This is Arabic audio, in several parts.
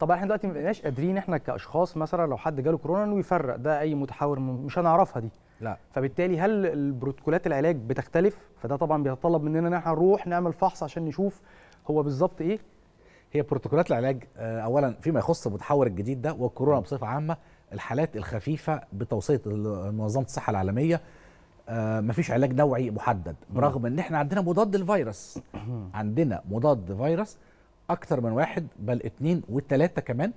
طبعا احنا دلوقتي ما بقيناش قادرين احنا كاشخاص مثلا لو حد جاله كورونا انه يفرق ده اي متحور مش هنعرفها دي لا فبالتالي هل البروتوكولات العلاج بتختلف فده طبعا بيتطلب مننا ان احنا نروح نعمل فحص عشان نشوف هو بالظبط ايه هي بروتوكولات العلاج آه، اولا فيما يخص المتحور الجديد ده والكورونا بصفه عامه الحالات الخفيفه بتوصيه منظمه الصحه العالميه آه، مفيش علاج نوعي محدد برغم ان احنا عندنا مضاد للفيروس عندنا مضاد فيروس اكثر من واحد بل اثنين وثلاثه كمان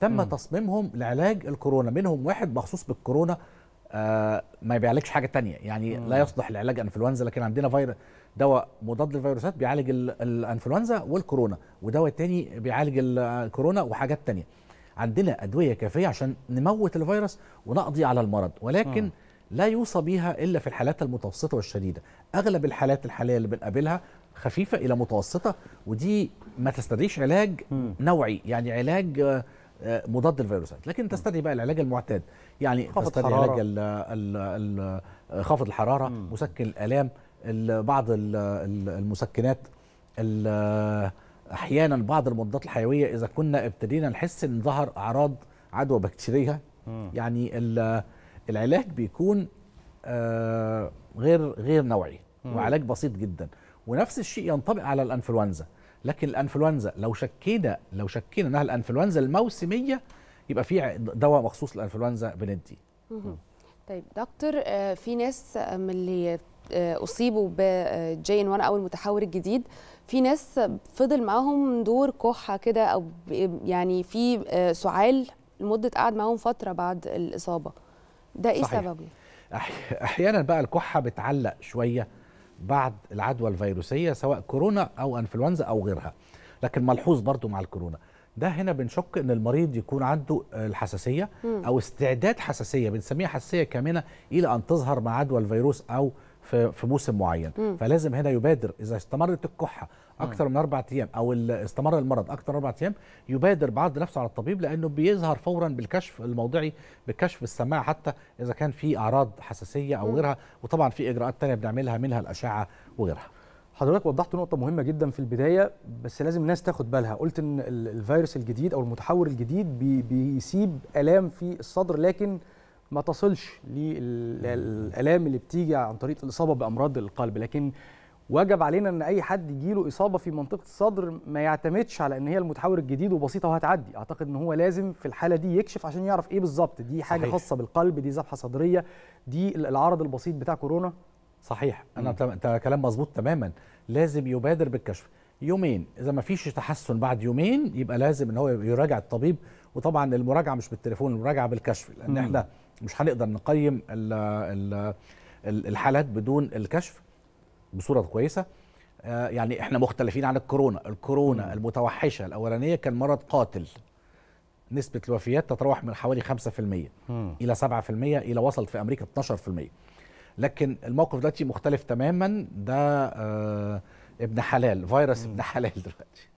تم م. تصميمهم لعلاج الكورونا منهم واحد مخصوص بالكورونا آه ما بيعالجش حاجه تانية يعني م. لا يصلح لعلاج انفلونزا لكن عندنا فيروس دواء مضاد للفيروسات بيعالج الانفلونزا والكورونا ودواء تاني بيعالج الكورونا وحاجات تانية عندنا ادويه كافيه عشان نموت الفيروس ونقضي على المرض ولكن م. لا يوصى بيها الا في الحالات المتوسطه والشديده اغلب الحالات الحاليه اللي بنقابلها خفيفه الى متوسطه ودي ما تستدعيش علاج نوعي يعني علاج آه، مضاد للفيروسات لكن تستدعي بقى العلاج المعتاد يعني تستدعي الحرارة. علاج خافض الحراره مم. مسكن الالام بعض المسكنات احيانا بعض المضادات الحيويه اذا كنا ابتدينا نحس ان ظهر اعراض عدوى بكتيريه يعني العلاج بيكون آه غير غير نوعي وعلاج بسيط جدا ونفس الشيء ينطبق على الانفلونزا لكن الانفلونزا لو شكينا لو شكينا انها الانفلونزا الموسميه يبقى في دواء مخصوص للانفلونزا بنديه طيب دكتور آه، في ناس آه، من اللي آه، اصيبوا بجين وانا او المتحور الجديد في ناس فضل معاهم دور كحه كده او يعني في سعال لمده قعد معاهم فتره بعد الاصابه ده ايه سببه؟ احيانا بقى الكحه بتعلق شويه بعد العدوى الفيروسيه سواء كورونا او انفلونزا او غيرها لكن ملحوظ برضو مع الكورونا ده هنا بنشك ان المريض يكون عنده الحساسيه او استعداد حساسيه بنسميها حساسيه كامنه الى ان تظهر مع عدوى الفيروس او في في موسم معين مم. فلازم هنا يبادر اذا استمرت الكحه اكثر من اربع ايام او استمر المرض اكثر من اربع ايام يبادر بعرض نفسه على الطبيب لانه بيظهر فورا بالكشف الموضعي بكشف السماعه حتى اذا كان في اعراض حساسيه او غيرها وطبعا في اجراءات ثانيه بنعملها منها الاشعه وغيرها حضرتك وضحت نقطة مهمة جدا في البداية بس لازم الناس تاخد بالها قلت إن الفيروس الجديد أو المتحور الجديد بيسيب آلام في الصدر لكن ما تصلش للالام اللي بتيجي عن طريق الاصابه بامراض القلب لكن وجب علينا ان اي حد يجيله اصابه في منطقه الصدر ما يعتمدش على ان هي المتحور الجديد وبسيطه وهتعدي اعتقد ان هو لازم في الحاله دي يكشف عشان يعرف ايه بالظبط دي حاجه صحيح. خاصه بالقلب دي ذبحه صدريه دي العرض البسيط بتاع كورونا صحيح انا انت كلام مظبوط تماما لازم يبادر بالكشف يومين اذا ما فيش تحسن بعد يومين يبقى لازم ان هو يراجع الطبيب وطبعا المراجعه مش بالتليفون المراجعه بالكشف لان م. احنا مش هنقدر نقيم الـ الـ الحالات بدون الكشف بصوره كويسه آه، يعني احنا مختلفين عن الكورونا الكورونا المتوحشه الاولانيه كان مرض قاتل نسبه الوفيات تتراوح من حوالي 5% الى 7% الى وصلت في امريكا 12% لكن الموقف دلوقتي مختلف تماما ده آه، ابن حلال فيروس ابن حلال دلوقتي